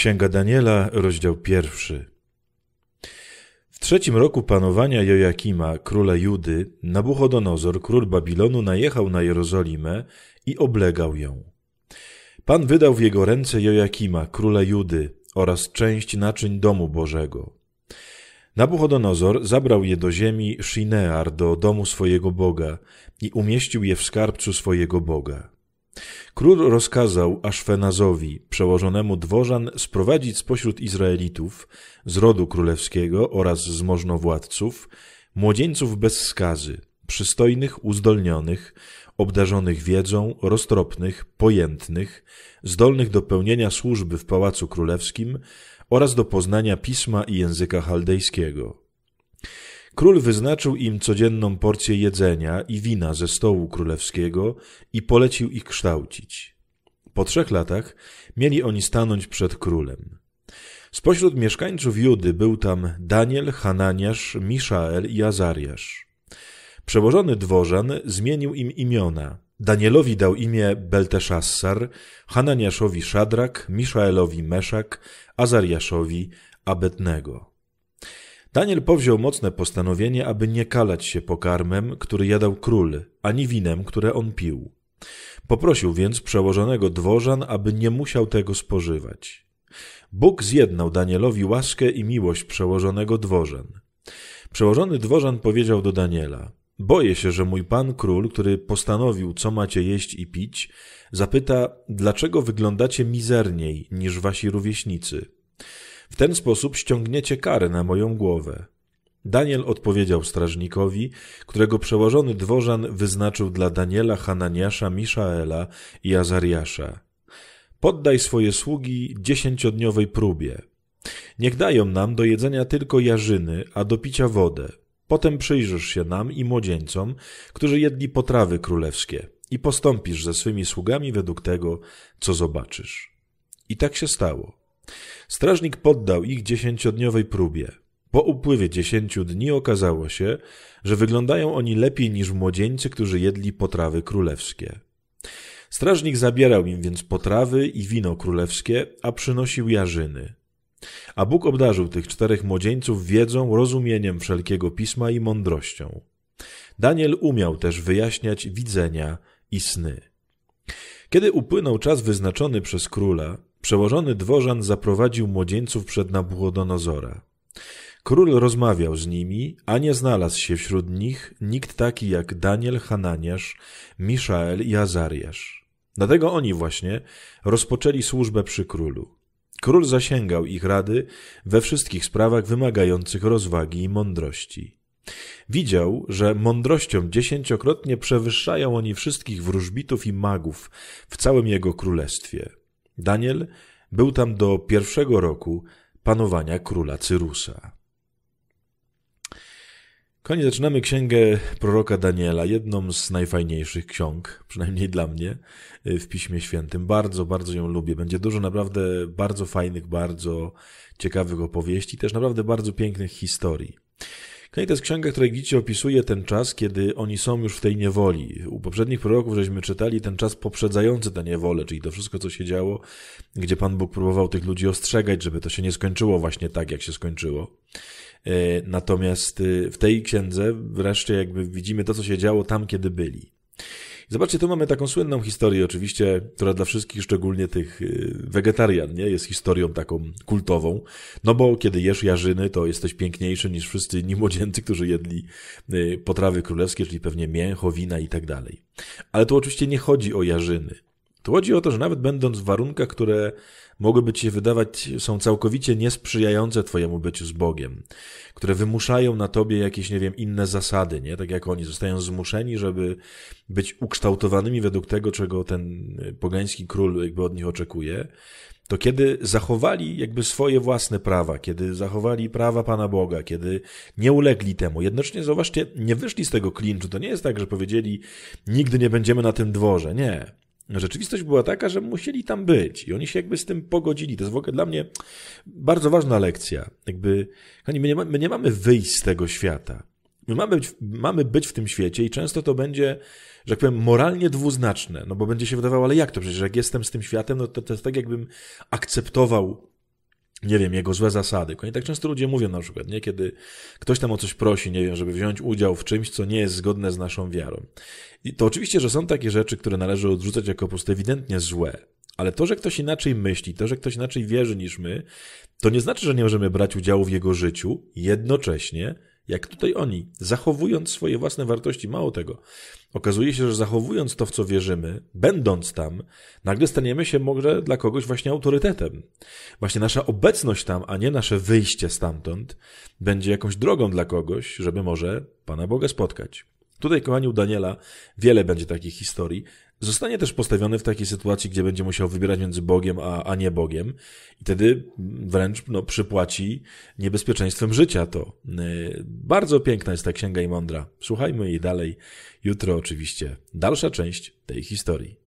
Księga Daniela, rozdział pierwszy. W trzecim roku panowania Jojakima, króla Judy, Nabuchodonozor, król Babilonu, najechał na Jerozolimę i oblegał ją. Pan wydał w jego ręce Jojakima, króla Judy, oraz część naczyń domu Bożego. Nabuchodonozor zabrał je do ziemi Shinear, do domu swojego Boga i umieścił je w skarbcu swojego Boga. Król rozkazał Aszfenazowi, przełożonemu dworzan, sprowadzić spośród Izraelitów, z rodu królewskiego oraz z możnowładców, młodzieńców bez skazy, przystojnych, uzdolnionych, obdarzonych wiedzą, roztropnych, pojętnych, zdolnych do pełnienia służby w Pałacu Królewskim oraz do poznania pisma i języka chaldejskiego. Król wyznaczył im codzienną porcję jedzenia i wina ze stołu królewskiego i polecił ich kształcić. Po trzech latach mieli oni stanąć przed królem. Spośród mieszkańców Judy był tam Daniel, Hananiasz, Miszael i Azariasz. Przełożony dworzan zmienił im imiona. Danielowi dał imię Belteszassar, Hananiaszowi Szadrak, Miszaelowi Meszak, Azariaszowi Abetnego. Daniel powziął mocne postanowienie, aby nie kalać się pokarmem, który jadał król, ani winem, które on pił. Poprosił więc przełożonego dworzan, aby nie musiał tego spożywać. Bóg zjednał Danielowi łaskę i miłość przełożonego dworzan. Przełożony dworzan powiedział do Daniela: Boję się, że mój pan król, który postanowił, co macie jeść i pić, zapyta, dlaczego wyglądacie mizerniej niż wasi rówieśnicy. W ten sposób ściągniecie karę na moją głowę. Daniel odpowiedział strażnikowi, którego przełożony dworzan wyznaczył dla Daniela, Hananiasza, Miszaela i Azariasza. Poddaj swoje sługi dziesięciodniowej próbie. Niech dają nam do jedzenia tylko jarzyny, a do picia wodę. Potem przyjrzysz się nam i młodzieńcom, którzy jedli potrawy królewskie i postąpisz ze swymi sługami według tego, co zobaczysz. I tak się stało. Strażnik poddał ich dziesięciodniowej próbie. Po upływie dziesięciu dni okazało się, że wyglądają oni lepiej niż młodzieńcy, którzy jedli potrawy królewskie. Strażnik zabierał im więc potrawy i wino królewskie, a przynosił jarzyny. A Bóg obdarzył tych czterech młodzieńców wiedzą, rozumieniem wszelkiego pisma i mądrością. Daniel umiał też wyjaśniać widzenia i sny. Kiedy upłynął czas wyznaczony przez króla, Przełożony dworzan zaprowadził młodzieńców przed Nabuchodonozora. Król rozmawiał z nimi, a nie znalazł się wśród nich nikt taki jak Daniel, Hananiasz, Miszael i Azariasz. Dlatego oni właśnie rozpoczęli służbę przy królu. Król zasięgał ich rady we wszystkich sprawach wymagających rozwagi i mądrości. Widział, że mądrością dziesięciokrotnie przewyższają oni wszystkich wróżbitów i magów w całym jego królestwie. Daniel był tam do pierwszego roku panowania króla Cyrusa. Konie zaczynamy księgę proroka Daniela, jedną z najfajniejszych ksiąg, przynajmniej dla mnie, y, w Piśmie Świętym. Bardzo, bardzo ją lubię. Będzie dużo naprawdę bardzo fajnych, bardzo ciekawych opowieści, też naprawdę bardzo pięknych historii. No i to jest księga, której widzicie opisuje ten czas, kiedy oni są już w tej niewoli. U poprzednich proroków żeśmy czytali ten czas poprzedzający tę niewolę, czyli to wszystko, co się działo, gdzie Pan Bóg próbował tych ludzi ostrzegać, żeby to się nie skończyło właśnie tak, jak się skończyło. E, natomiast e, w tej księdze wreszcie jakby widzimy to, co się działo tam, kiedy byli. Zobaczcie, tu mamy taką słynną historię, oczywiście, która dla wszystkich, szczególnie tych y, wegetarian, nie, jest historią taką kultową. No bo kiedy jesz jarzyny, to jesteś piękniejszy niż wszyscy inni młodzieńcy, którzy jedli y, potrawy królewskie, czyli pewnie mięcho, wina i tak dalej. Ale tu oczywiście nie chodzi o jarzyny. Tu chodzi o to, że nawet będąc w warunkach, które mogłyby ci się wydawać są całkowicie niesprzyjające twojemu byciu z Bogiem, które wymuszają na tobie jakieś, nie wiem, inne zasady, nie? Tak jak oni zostają zmuszeni, żeby być ukształtowanymi według tego, czego ten y, pogański król jakby od nich oczekuje, to kiedy zachowali jakby swoje własne prawa, kiedy zachowali prawa Pana Boga, kiedy nie ulegli temu, jednocześnie zauważcie, nie wyszli z tego klinczu. To nie jest tak, że powiedzieli, nigdy nie będziemy na tym dworze. Nie. No, rzeczywistość była taka, że musieli tam być i oni się jakby z tym pogodzili. To jest w ogóle dla mnie bardzo ważna lekcja. Jakby, kochani, my nie, ma, my nie mamy wyjść z tego świata. My mamy być, mamy być w tym świecie i często to będzie, że tak powiem, moralnie dwuznaczne, no bo będzie się wydawało, ale jak to przecież, jak jestem z tym światem, no to, to jest tak jakbym akceptował nie wiem, jego złe zasady. I tak często ludzie mówią na przykład, nie? Kiedy ktoś tam o coś prosi, nie wiem, żeby wziąć udział w czymś, co nie jest zgodne z naszą wiarą. I to oczywiście, że są takie rzeczy, które należy odrzucać jako po prostu ewidentnie złe. Ale to, że ktoś inaczej myśli, to, że ktoś inaczej wierzy niż my, to nie znaczy, że nie możemy brać udziału w jego życiu, jednocześnie jak tutaj oni, zachowując swoje własne wartości. Mało tego, okazuje się, że zachowując to, w co wierzymy, będąc tam, nagle staniemy się może dla kogoś właśnie autorytetem. Właśnie nasza obecność tam, a nie nasze wyjście stamtąd, będzie jakąś drogą dla kogoś, żeby może Pana Boga spotkać. Tutaj, kochani, u Daniela wiele będzie takich historii. Zostanie też postawiony w takiej sytuacji, gdzie będzie musiał wybierać między Bogiem a, a nie Bogiem, i wtedy wręcz no, przypłaci niebezpieczeństwem życia to. Y, bardzo piękna jest ta księga i mądra. Słuchajmy jej dalej. Jutro, oczywiście, dalsza część tej historii.